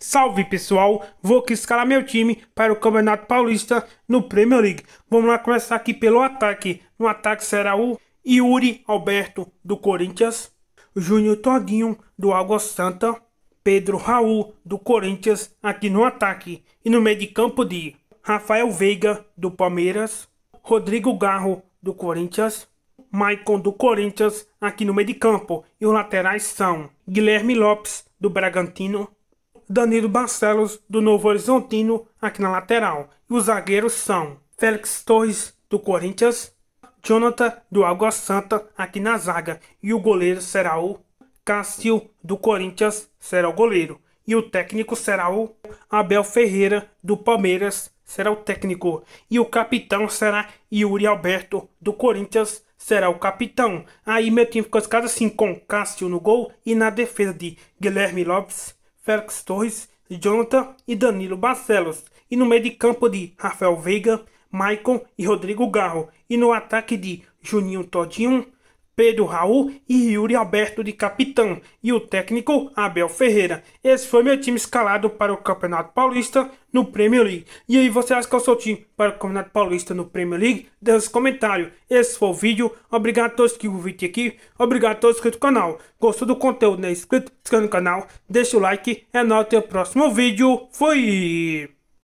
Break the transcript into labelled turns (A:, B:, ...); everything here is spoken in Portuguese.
A: Salve pessoal, vou aqui escalar meu time para o Campeonato Paulista no Premier League. Vamos lá começar aqui pelo ataque. No ataque será o Yuri Alberto do Corinthians, Júnior Todinho do Água Santa, Pedro Raul do Corinthians aqui no ataque e no meio de campo de Rafael Veiga do Palmeiras, Rodrigo Garro do Corinthians, Maicon do Corinthians aqui no meio de campo e os laterais são Guilherme Lopes do Bragantino, Danilo Barcelos, do Novo Horizontino, aqui na lateral. E os zagueiros são Félix Torres, do Corinthians, Jonathan, do Água Santa, aqui na zaga. E o goleiro será o Cássio, do Corinthians, será o goleiro. E o técnico será o Abel Ferreira, do Palmeiras, será o técnico. E o capitão será Yuri Alberto, do Corinthians, será o capitão. Aí meu time ficou escada assim com Cássio no gol e na defesa de Guilherme Lopes, Félix Torres, Jonathan e Danilo Barcelos. E no meio de campo de Rafael Veiga, Maicon e Rodrigo Garro. E no ataque de Juninho Todinho, Pedro Raul e Yuri Alberto de capitão e o técnico Abel Ferreira. Esse foi meu time escalado para o Campeonato Paulista no Premier League. E aí, você acha que é o seu time para o Campeonato Paulista no Premier League? Deixe um comentário. Esse foi o vídeo. Obrigado a todos que vídeo aqui. Obrigado a todos que inscritos no canal. Gostou do conteúdo, É né? Inscrito, Inscreva no canal. Deixa o like. É nóis, até o próximo vídeo. Fui!